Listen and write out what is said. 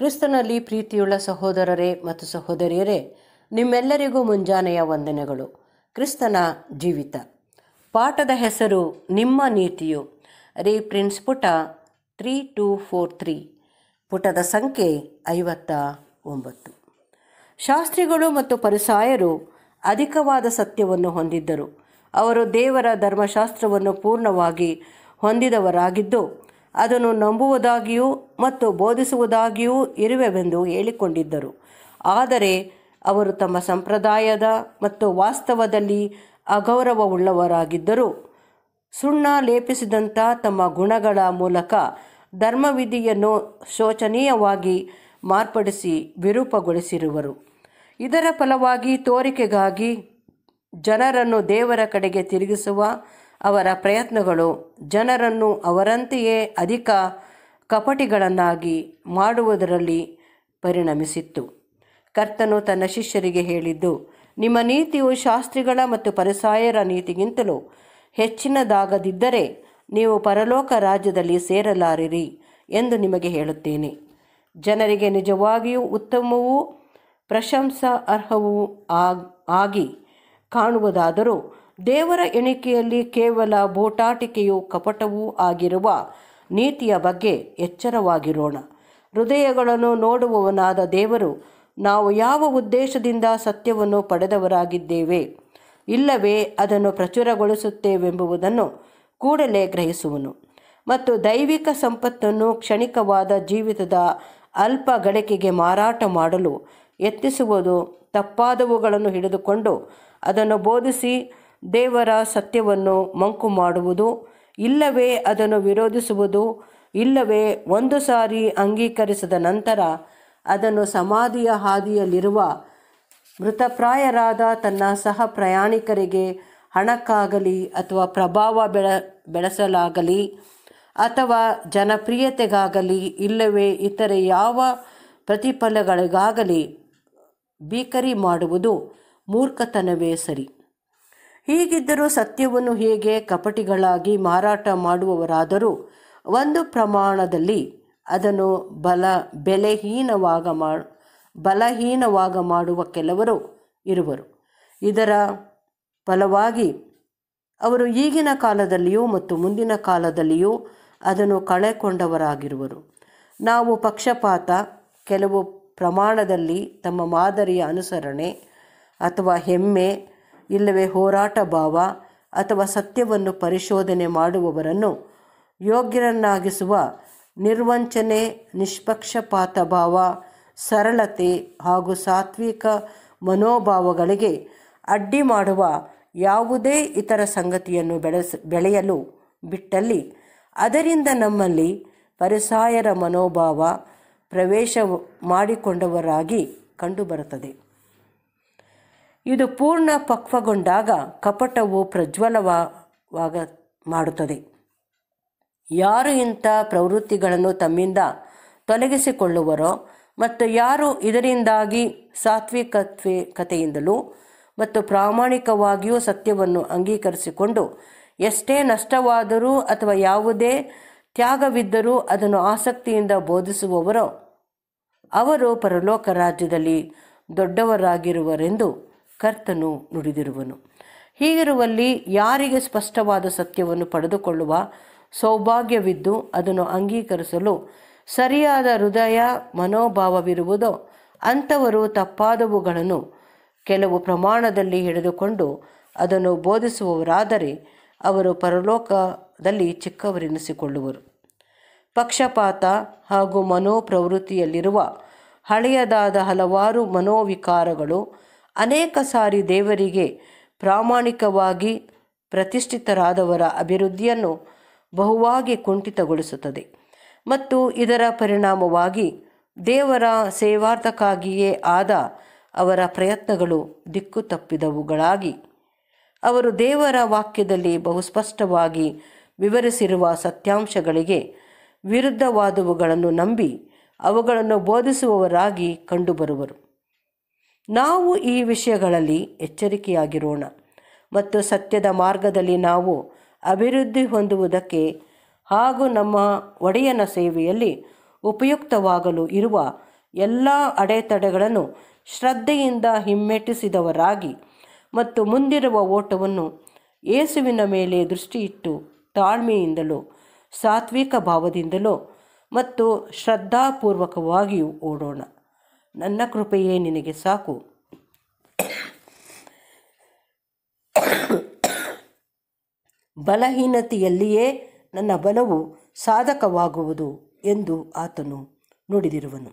ಕ್ರಿಸ್ತನಲ್ಲಿ ಪ್ರೀತಿಯುಳ್ಳ ಸಹೋದರರೇ ಮತ್ತು ಸಹೋದರಿಯರೇ ನಿಮ್ಮೆಲ್ಲರಿಗೂ ಮುಂಜಾನೆಯ ವಂದನೆಗಳು ಕ್ರಿಸ್ತನ ಜೀವಿತ ಪಾಠದ ಹೆಸರು ನಿಮ್ಮ ನೀತಿಯು ರೀ ಪ್ರಿನ್ಸ್ ಪುಟ ತ್ರೀ ಟೂ ಫೋರ್ ತ್ರೀ ಪುಟದ ಸಂಖ್ಯೆ ಐವತ್ತ ಒಂಬತ್ತು ಶಾಸ್ತ್ರಿಗಳು ಮತ್ತು ಪರಿಸಾಯರು ಅಧಿಕವಾದ ಸತ್ಯವನ್ನು ಹೊಂದಿದ್ದರು ಅವರು ದೇವರ ಧರ್ಮಶಾಸ್ತ್ರವನ್ನು ಪೂರ್ಣವಾಗಿ ಹೊಂದಿದವರಾಗಿದ್ದು ಅದನ್ನು ನಂಬುವುದಾಗಿಯೂ ಮತ್ತು ಬೋಧಿಸುವುದಾಗಿಯೂ ಇರುವೆವೆಂದು ಹೇಳಿಕೊಂಡಿದ್ದರು ಆದರೆ ಅವರು ತಮ್ಮ ಸಂಪ್ರದಾಯದ ಮತ್ತು ವಾಸ್ತವದಲ್ಲಿ ಅಗೌರವವುಳ್ಳವರಾಗಿದ್ದರು ಸುಣ್ಣ ಲೇಪಿಸಿದಂಥ ತಮ್ಮ ಗುಣಗಳ ಮೂಲಕ ಧರ್ಮವಿಧಿಯನ್ನು ಶೋಚನೀಯವಾಗಿ ಮಾರ್ಪಡಿಸಿ ವಿರೂಪಗೊಳಿಸಿರುವರು ಇದರ ಫಲವಾಗಿ ತೋರಿಕೆಗಾಗಿ ಜನರನ್ನು ದೇವರ ಕಡೆಗೆ ತಿರುಗಿಸುವ ಅವರ ಪ್ರಯತ್ನಗಳು ಜನರನ್ನು ಅವರಂತೆಯೇ ಅಧಿಕ ಕಪಟಿಗಳನ್ನಾಗಿ ಮಾಡುವುದರಲ್ಲಿ ಪರಿಣಮಿಸಿತ್ತು ಕರ್ತನು ತನ್ನ ಶಿಷ್ಯರಿಗೆ ಹೇಳಿದ್ದು ನಿಮ್ಮ ನೀತಿಯು ಶಾಸ್ತ್ರಿಗಳ ಮತ್ತು ಪರಿಸಾಯರ ನೀತಿಗಿಂತಲೂ ಹೆಚ್ಚಿನದಾಗದಿದ್ದರೆ ನೀವು ಪರಲೋಕ ರಾಜ್ಯದಲ್ಲಿ ಸೇರಲಾರಿರಿ ಎಂದು ನಿಮಗೆ ಹೇಳುತ್ತೇನೆ ಜನರಿಗೆ ನಿಜವಾಗಿಯೂ ಉತ್ತಮವೂ ಪ್ರಶಂಸಾ ಅರ್ಹವೂ ಆಗಿ ಕಾಣುವುದಾದರೂ ದೇವರ ಎಣಿಕೆಯಲ್ಲಿ ಕೇವಲ ಬೋಟಾಟಿಕೆಯು ಕಪಟವೂ ಆಗಿರುವ ನೀತಿಯ ಬಗ್ಗೆ ಎಚ್ಚರವಾಗಿರೋಣ ಹೃದಯಗಳನ್ನು ನೋಡುವವನಾದ ದೇವರು ನಾವು ಯಾವ ಉದ್ದೇಶದಿಂದ ಸತ್ಯವನ್ನು ಪಡೆದವರಾಗಿದ್ದೇವೆ ಇಲ್ಲವೇ ಅದನ್ನು ಪ್ರಚುರಗೊಳಿಸುತ್ತೇವೆಂಬುದನ್ನು ಕೂಡಲೇ ಗ್ರಹಿಸುವನು ಮತ್ತು ದೈವಿಕ ಸಂಪತ್ತನ್ನು ಕ್ಷಣಿಕವಾದ ಜೀವಿತದ ಅಲ್ಪ ಗಳಿಕೆಗೆ ಮಾರಾಟ ಮಾಡಲು ಯತ್ನಿಸುವುದು ತಪ್ಪಾದವುಗಳನ್ನು ಹಿಡಿದುಕೊಂಡು ಅದನ್ನು ಬೋಧಿಸಿ ದೇವರ ಸತ್ಯವನ್ನು ಮಂಕು ಮಾಡುವುದು ಇಲ್ಲವೇ ಅದನ್ನು ವಿರೋಧಿಸುವುದು ಇಲ್ಲವೇ ಒಂದು ಸಾರಿ ಅಂಗೀಕರಿಸಿದ ನಂತರ ಅದನ್ನು ಸಮಾಧಿಯ ಹಾದಿಯಲ್ಲಿರುವ ಮೃತಪ್ರಾಯರಾದ ತನ್ನ ಸಹ ಪ್ರಯಾಣಿಕರಿಗೆ ಹಣಕ್ಕಾಗಲಿ ಅಥವಾ ಪ್ರಭಾವ ಬೆಳ ಬೆಳೆಸಲಾಗಲಿ ಅಥವಾ ಜನಪ್ರಿಯತೆಗಾಗಲಿ ಇಲ್ಲವೇ ಇತರೆ ಯಾವ ಪ್ರತಿಫಲಗಳಿಗಾಗಲಿ ಬೀಕರಿ ಮಾಡುವುದು ಮೂರ್ಖತನವೇ ಸರಿ ಹೀಗಿದ್ದರೂ ಸತ್ಯವನ್ನು ಹೇಗೆ ಕಪಟಿಗಳಾಗಿ ಮಾರಾಟ ಮಾಡುವವರಾದರೂ ಒಂದು ಪ್ರಮಾಣದಲ್ಲಿ ಅದನ್ನು ಬಲ ಬೆಲೆಹೀನವಾಗ ಮಾ ಬಲಹೀನವಾಗ ಮಾಡುವ ಕೆಲವರು ಇರುವರು ಇದರ ಫಲವಾಗಿ ಅವರು ಈಗಿನ ಕಾಲದಲ್ಲಿಯೂ ಮತ್ತು ಮುಂದಿನ ಕಾಲದಲ್ಲಿಯೂ ಅದನ್ನು ಕಳೆಕೊಂಡವರಾಗಿರುವರು ನಾವು ಪಕ್ಷಪಾತ ಕೆಲವು ಪ್ರಮಾಣದಲ್ಲಿ ತಮ್ಮ ಮಾದರಿಯ ಅನುಸರಣೆ ಅಥವಾ ಹೆಮ್ಮೆ ಇಲ್ಲವೇ ಹೋರಾಟ ಭಾವ ಅಥವಾ ಸತ್ಯವನ್ನು ಪರಿಶೋಧನೆ ಮಾಡುವವರನ್ನು ಯೋಗ್ಯರನ್ನಾಗಿಸುವ ನಿರ್ವಂಚನೆ ನಿಷ್ಪಕ್ಷಪಾತ ಭಾವ ಸರಳತೆ ಹಾಗೂ ಸಾತ್ವಿಕ ಮನೋಭಾವಗಳಿಗೆ ಅಡ್ಡಿ ಮಾಡುವ ಯಾವುದೇ ಇತರ ಸಂಗತಿಯನ್ನು ಬೆಳೆಸ ಬೆಳೆಯಲು ಬಿಟ್ಟಲ್ಲಿ ಅದರಿಂದ ನಮ್ಮಲ್ಲಿ ಪರಿಸಾಯರ ಮನೋಭಾವ ಪ್ರವೇಶ ಮಾಡಿಕೊಂಡವರಾಗಿ ಕಂಡುಬರುತ್ತದೆ ಇದು ಪೂರ್ಣ ಪಕ್ವಗೊಂಡಾಗ ಕಪಟವು ಪ್ರಜ್ವಲವಾಗ ಮಾಡುತ್ತದೆ ಯಾರು ಇಂಥ ಪ್ರವೃತ್ತಿಗಳನ್ನು ತಮ್ಮಿಂದ ತೊಲಗಿಸಿಕೊಳ್ಳುವರೋ ಮತ್ತು ಯಾರು ಇದರಿಂದಾಗಿ ಸಾತ್ವಿಕತ್ವ ಕಥೆಯಿಂದಲೂ ಮತ್ತು ಪ್ರಾಮಾಣಿಕವಾಗಿಯೂ ಸತ್ಯವನ್ನು ಅಂಗೀಕರಿಸಿಕೊಂಡು ಎಷ್ಟೇ ನಷ್ಟವಾದರೂ ಅಥವಾ ಯಾವುದೇ ತ್ಯಾಗವಿದ್ದರೂ ಅದನ್ನು ಆಸಕ್ತಿಯಿಂದ ಬೋಧಿಸುವವರೋ ಅವರು ಪರಲೋಕ ರಾಜ್ಯದಲ್ಲಿ ದೊಡ್ಡವರಾಗಿರುವರೆಂದು ಕರ್ತನು ನುಡಿದಿರುವನು ಹೀಗಿರುವಲ್ಲಿ ಯಾರಿಗೆ ಸ್ಪಷ್ಟವಾದ ಸತ್ಯವನ್ನು ಪಡೆದುಕೊಳ್ಳುವ ಸೌಭಾಗ್ಯವಿದ್ದು ಅದನ್ನು ಅಂಗೀಕರಿಸಲು ಸರಿಯಾದ ಹೃದಯ ಮನೋಭಾವವಿರುವುದೋ ಅಂಥವರು ತಪ್ಪಾದವುಗಳನ್ನು ಕೆಲವು ಪ್ರಮಾಣದಲ್ಲಿ ಹಿಡಿದುಕೊಂಡು ಅದನ್ನು ಬೋಧಿಸುವವರಾದರೆ ಅವರು ಪರಲೋಕದಲ್ಲಿ ಚಿಕ್ಕವರೆನಿಸಿಕೊಳ್ಳುವರು ಪಕ್ಷಪಾತ ಹಾಗೂ ಮನೋಪ್ರವೃತ್ತಿಯಲ್ಲಿರುವ ಹಳೆಯದಾದ ಹಲವಾರು ಮನೋವಿಕಾರಗಳು ಅನೇಕ ಸಾರಿ ದೇವರಿಗೆ ಪ್ರಾಮಾಣಿಕವಾಗಿ ಪ್ರತಿಷ್ಠಿತರಾದವರ ಅಭಿವೃದ್ಧಿಯನ್ನು ಬಹುವಾಗಿ ಕುಂಠಿತಗೊಳಿಸುತ್ತದೆ ಮತ್ತು ಇದರ ಪರಿಣಾಮವಾಗಿ ದೇವರ ಸೇವಾರ್ಥಕ್ಕಾಗಿಯೇ ಆದ ಅವರ ಪ್ರಯತ್ನಗಳು ದಿಕ್ಕು ತಪ್ಪಿದವುಗಳಾಗಿ ಅವರು ದೇವರ ವಾಕ್ಯದಲ್ಲಿ ಬಹುಸ್ಪಷ್ಟವಾಗಿ ವಿವರಿಸಿರುವ ಸತ್ಯಾಂಶಗಳಿಗೆ ವಿರುದ್ಧವಾದವುಗಳನ್ನು ನಂಬಿ ಅವುಗಳನ್ನು ಬೋಧಿಸುವವರಾಗಿ ಕಂಡುಬರುವರು ನಾವು ಈ ವಿಷಯಗಳಲ್ಲಿ ಎಚ್ಚರಿಕೆಯಾಗಿರೋಣ ಮತ್ತು ಸತ್ಯದ ಮಾರ್ಗದಲ್ಲಿ ನಾವು ಅಭಿವೃದ್ಧಿ ಹೊಂದುವುದಕ್ಕೆ ಹಾಗೂ ನಮ್ಮ ಒಡೆಯನ ಸೇವೆಯಲ್ಲಿ ಉಪಯುಕ್ತವಾಗಲು ಇರುವ ಎಲ್ಲ ಅಡೆತಡೆಗಳನ್ನು ಶ್ರದ್ಧೆಯಿಂದ ಹಿಮ್ಮೆಟ್ಟಿಸಿದವರಾಗಿ ಮತ್ತು ಮುಂದಿರುವ ಓಟವನ್ನು ಏಸುವಿನ ಮೇಲೆ ದೃಷ್ಟಿಯಿಟ್ಟು ತಾಳ್ಮೆಯಿಂದಲೋ ಸಾತ್ವಿಕ ಭಾವದಿಂದಲೋ ಮತ್ತು ಶ್ರದ್ಧಾಪೂರ್ವಕವಾಗಿಯೂ ಓಡೋಣ ನನ್ನ ಕೃಪೆಯೇ ನಿನಗೆ ಸಾಕು ಬಲಹೀನತೆಯಲ್ಲಿಯೇ ನನ್ನ ಬಲವು ಸಾಧಕವಾಗುವುದು ಎಂದು ಆತನು ನುಡಿದಿರುವನು